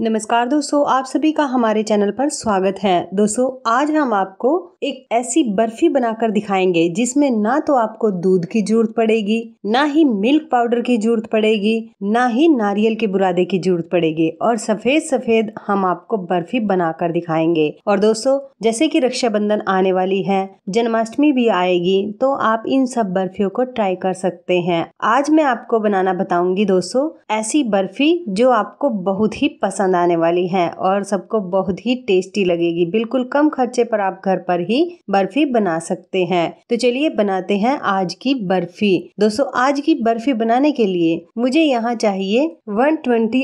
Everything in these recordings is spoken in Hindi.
नमस्कार दोस्तों आप सभी का हमारे चैनल पर स्वागत है दोस्तों आज हम आपको एक ऐसी बर्फी बनाकर दिखाएंगे जिसमें ना तो आपको दूध की जरूरत पड़ेगी ना ही मिल्क पाउडर की जरूरत पड़ेगी ना ही नारियल के बुरादे की जरूरत पड़ेगी और सफेद सफेद हम आपको बर्फी बनाकर दिखाएंगे और दोस्तों जैसे की रक्षाबंधन आने वाली है जन्माष्टमी भी आएगी तो आप इन सब बर्फियों को ट्राई कर सकते हैं आज मैं आपको बनाना बताऊंगी दोस्तों ऐसी बर्फी जो आपको बहुत ही पसंद पसंद आने वाली है और सबको बहुत ही टेस्टी लगेगी बिल्कुल कम खर्चे पर आप घर पर ही बर्फी बना सकते हैं तो चलिए बनाते हैं आज की बर्फी दोस्तों आज की बर्फी बनाने के लिए मुझे यहाँ चाहिए 120 ट्वेंटी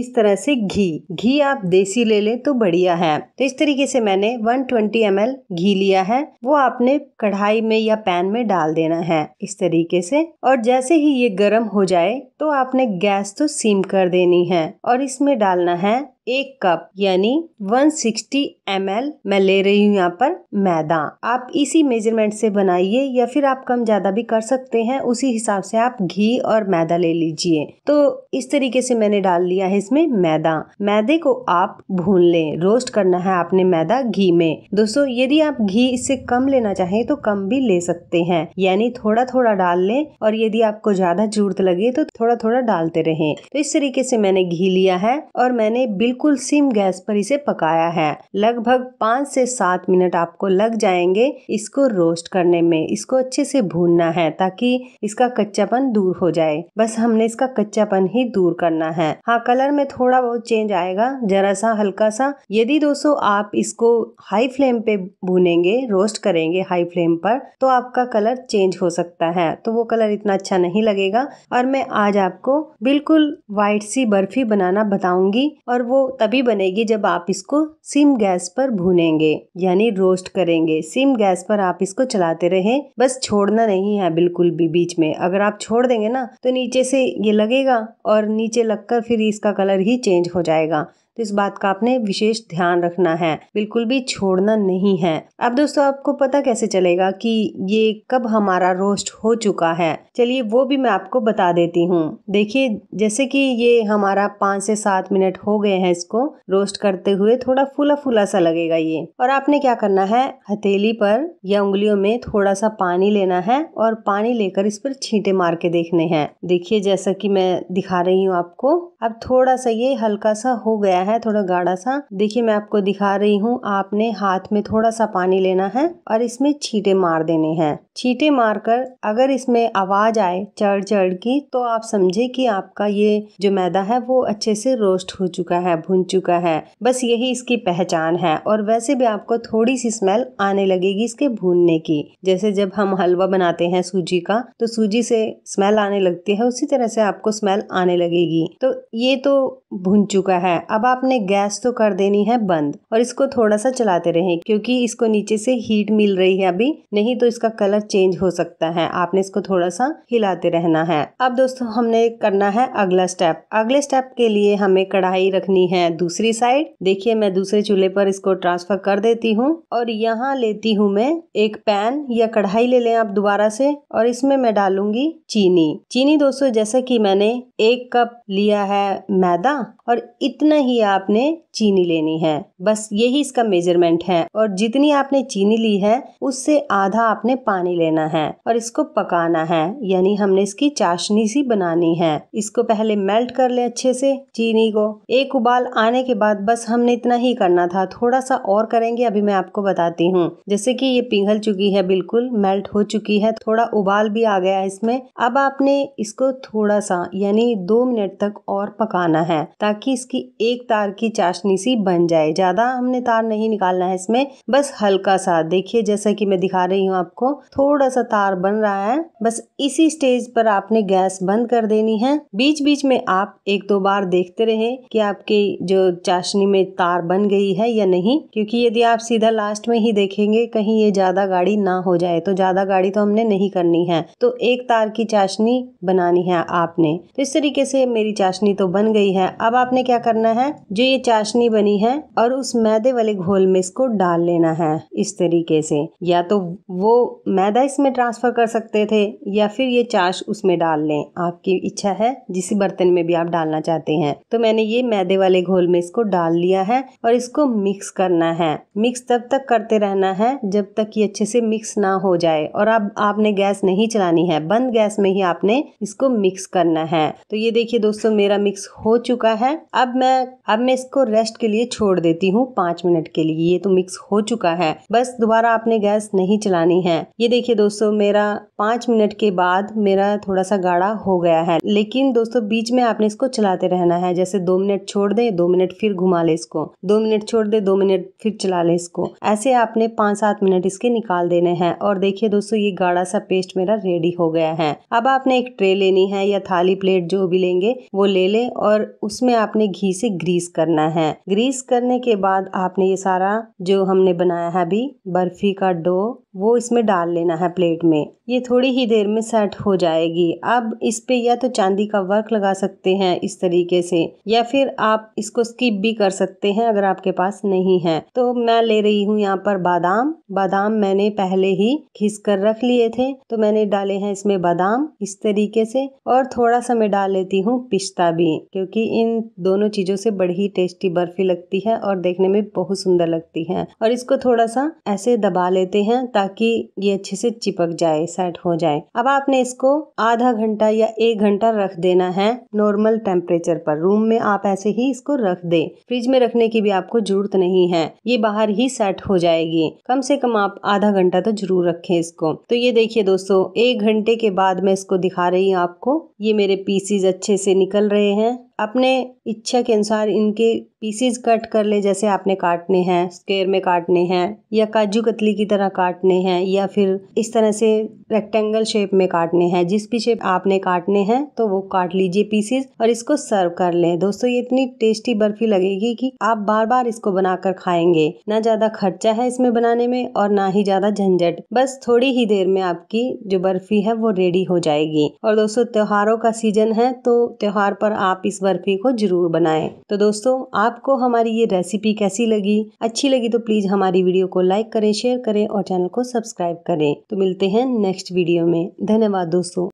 इस तरह से घी घी आप देसी ले लें तो बढ़िया है तो इस तरीके से मैंने 120 ट्वेंटी घी लिया है वो आपने कढ़ाई में या पैन में डाल देना है इस तरीके से और जैसे ही ये गर्म हो जाए तो आपने गैस तो सीम कर देनी है और इसमें डालना है एक कप यानी 160 सिक्सटी मैं ले रही हूँ यहाँ पर मैदा आप इसी मेजरमेंट से बनाइए या फिर आप कम ज़्यादा भी कर सकते हैं उसी हिसाब से आप घी और मैदा ले लीजिए तो इस तरीके से मैंने डाल लिया है इसमें मैदा मैदे को आप भून लें रोस्ट करना है आपने मैदा घी में दोस्तों यदि आप घी इससे कम लेना चाहें तो कम भी ले सकते हैं यानी थोड़ा थोड़ा डाल लें और यदि आपको ज़्यादा जरूरत लगे तो थोड़ा थोड़ा डालते रहें तो इस तरीके से मैंने घी लिया है और मैंने बिल्कुल बिल्कुल सिम गैस पर इसे पकाया है लगभग पाँच से सात मिनट आपको लग जाएंगे इसको रोस्ट करने में इसको अच्छे से भूनना है ताकि इसका कच्चापन दूर हो जाए बस हमने इसका कच्चापन ही दूर करना है हाँ कलर में थोड़ा बहुत चेंज आएगा जरा सा हल्का सा यदि दोस्तों आप इसको हाई फ्लेम पे भूनेंगे रोस्ट करेंगे हाई फ्लेम पर तो आपका कलर चेंज हो सकता है तो वो कलर इतना अच्छा नहीं लगेगा और मैं आज आपको बिल्कुल व्हाइट सी बर्फी बनाना बताऊंगी और वो तभी बनेगी जब आप इसको सिम गैस पर भूनेंगे यानी रोस्ट करेंगे सिम गैस पर आप इसको चलाते रहे बस छोड़ना नहीं है बिल्कुल भी बीच में अगर आप छोड़ देंगे ना तो नीचे से ये लगेगा और नीचे लगकर फिर इसका कलर ही चेंज हो जाएगा तो इस बात का आपने विशेष ध्यान रखना है बिल्कुल भी छोड़ना नहीं है अब दोस्तों आपको पता कैसे चलेगा कि ये कब हमारा रोस्ट हो चुका है चलिए वो भी मैं आपको बता देती हूँ देखिए जैसे कि ये हमारा पाँच से सात मिनट हो गए हैं इसको रोस्ट करते हुए थोड़ा फूला फूला सा लगेगा ये और आपने क्या करना है हथेली पर या उंगलियों में थोड़ा सा पानी लेना है और पानी लेकर इस पर छींटे मार के देखने हैं देखिए जैसा कि मैं दिखा रही हूँ आपको अब थोड़ा सा ये हल्का सा हो गया है है थोड़ा गाढ़ा सा देखिए मैं आपको दिखा रही हूँ आपने हाथ में थोड़ा सा पानी लेना है और इसमें छीटे मार देने हैं छीटे मारकर अगर इसमें आवाज आए चढ़ चढ़ की तो आप समझे कि आपका ये जो मैदा है वो अच्छे से रोस्ट हो चुका है भुन चुका है बस यही इसकी पहचान है और वैसे भी आपको थोड़ी सी स्मेल आने लगेगी इसके भूनने की जैसे जब हम हलवा बनाते हैं सूजी का तो सूजी से स्मेल आने लगती है उसी तरह से आपको स्मेल आने लगेगी तो ये तो भुन चुका है अब आप आपने गैस तो कर देनी है बंद और इसको थोड़ा सा चलाते रहें क्योंकि इसको नीचे से हीट मिल रही है अभी नहीं तो इसका कलर चेंज हो सकता है आपने इसको थोड़ा सा हिलाते रहना है अब दोस्तों हमने करना है अगला स्टेप अगले स्टेप के लिए हमें कढ़ाई रखनी है दूसरी साइड देखिए मैं दूसरे चूल्हे पर इसको ट्रांसफर कर देती हूँ और यहाँ लेती हूँ मैं एक पैन या कढ़ाई ले लें आप दोबारा से और इसमें मैं डालूंगी चीनी चीनी दोस्तों जैसे कि मैंने एक कप लिया है मैदा और इतना ही आपने चीनी लेनी है बस यही इसका मेजरमेंट है और जितनी आपने चीनी ली है उससे आधा आपने पानी लेना है और इसको पकाना है यानी हमने इसकी चाशनी सी बनानी है इसको पहले मेल्ट कर ले अच्छे से चीनी को एक उबाल आने के बाद बस हमने इतना ही करना था थोड़ा सा और करेंगे अभी मैं आपको बताती हूँ जैसे की ये पिघल चुकी है बिल्कुल मेल्ट हो चुकी है थोड़ा उबाल भी आ गया है इसमें अब आपने इसको थोड़ा सा यानी दो मिनट तक और पकाना है ताकि ताकि इसकी एक तार की चाशनी सी बन जाए ज़्यादा हमने तार नहीं निकालना है इसमें बस हल्का सा देखिए जैसा कि मैं दिखा रही हूँ आपको थोड़ा सा तार बन रहा है बस इसी स्टेज पर आपने गैस बंद कर देनी है बीच बीच में आप एक दो बार देखते रहे कि आपकी जो चाशनी में तार बन गई है या नहीं क्योंकि यदि आप सीधा लास्ट में ही देखेंगे कहीं ये ज़्यादा गाड़ी ना हो जाए तो ज़्यादा गाड़ी तो हमने नहीं करनी है तो एक तार की चाशनी बनानी है आपने तो इस तरीके से मेरी चाशनी तो बन गई है अब आप आपने क्या करना है जो ये चाशनी बनी है और उस मैदे वाले घोल में इसको डाल लेना है इस तरीके से या तो वो मैदा इसमें ट्रांसफर कर सकते थे या फिर ये चाश उसमें डाल लें आपकी इच्छा है जिस बर्तन में भी आप डालना चाहते हैं तो मैंने ये मैदे वाले घोल में इसको डाल लिया है और इसको मिक्स करना है मिक्स तब तक करते रहना है जब तक ये अच्छे से मिक्स ना हो जाए और अब आप, आपने गैस नहीं चलानी है बंद गैस में ही आपने इसको मिक्स करना है तो ये देखिए दोस्तों मेरा मिक्स हो चुका है अब मैं अब मैं इसको रेस्ट के लिए छोड़ देती हूँ पाँच मिनट के लिए ये तो मिक्स हो चुका है बस दोबारा आपने गैस नहीं चलानी है ये देखिए दोस्तों मेरा पाँच मिनट के बाद मेरा थोड़ा सा गाढ़ा हो गया है लेकिन दोस्तों बीच में आपने इसको चलाते रहना है जैसे दो मिनट छोड़ दे दो मिनट फिर घुमा ले इसको दो मिनट छोड़ दे दो मिनट फिर चला ले इसको ऐसे आपने पाँच सात मिनट इसके निकाल देने हैं और देखिए दोस्तों ये गाढ़ा सा पेस्ट मेरा रेडी हो गया है अब आपने एक ट्रे लेनी है या थाली प्लेट जो भी लेंगे वो ले लें और उसमें आप आपने घी से ग्रीस करना है ग्रीस करने के बाद आपने ये सारा जो हमने बनाया है अभी बर्फी का डो वो इसमें डाल लेना है प्लेट में ये थोड़ी ही देर में सेट हो जाएगी अब इस पे या तो चांदी का वर्क लगा सकते हैं इस तरीके से या फिर आप इसको स्किप भी कर सकते हैं अगर आपके पास नहीं है तो मैं ले रही हूँ यहाँ पर बादाम बादाम मैंने पहले ही घिस कर रख लिए थे तो मैंने डाले हैं इसमें बादाम इस तरीके से और थोड़ा सा मैं डाल लेती हूँ पिस्ता भी क्योंकि इन दोनों चीजों से बड़ी टेस्टी बर्फी लगती है और देखने में बहुत सुंदर लगती है और इसको थोड़ा सा ऐसे दबा लेते हैं ताकि ताकि ये अच्छे से चिपक जाए सेट हो जाए अब आपने इसको आधा घंटा या एक घंटा रख देना है नॉर्मल टेम्परेचर पर रूम में आप ऐसे ही इसको रख दे फ्रिज में रखने की भी आपको जरूरत नहीं है ये बाहर ही सेट हो जाएगी कम से कम आप आधा घंटा तो जरूर रखें इसको तो ये देखिए दोस्तों एक घंटे के बाद मैं इसको दिखा रही हूँ आपको ये मेरे पीसीज अच्छे से निकल रहे हैं अपने इच्छा के अनुसार इनके पीसेज कट कर ले जैसे आपने काटने हैं स्केयर में काटने हैं या काजू कतली की तरह काटने हैं या फिर इस तरह से रेक्टेंगल शेप में काटने हैं जिस भी शेप आपने काटने हैं तो वो काट लीजिए पीसेज और इसको सर्व कर लें दोस्तों ये इतनी टेस्टी बर्फी लगेगी कि आप बार बार इसको बनाकर खाएंगे ना ज़्यादा खर्चा है इसमें बनाने में और ना ही ज़्यादा झंझट बस थोड़ी ही देर में आपकी जो बर्फी है वो रेडी हो जाएगी और दोस्तों त्योहारों का सीजन है तो त्योहार पर आप इस बर्फ़ी को ज़रूर बनाएं तो दोस्तों आपको हमारी ये रेसिपी कैसी लगी अच्छी लगी तो प्लीज़ हमारी वीडियो को लाइक करें शेयर करें और चैनल को सब्सक्राइब करें तो मिलते हैं नेक्स्ट वीडियो में धन्यवाद दोस्तों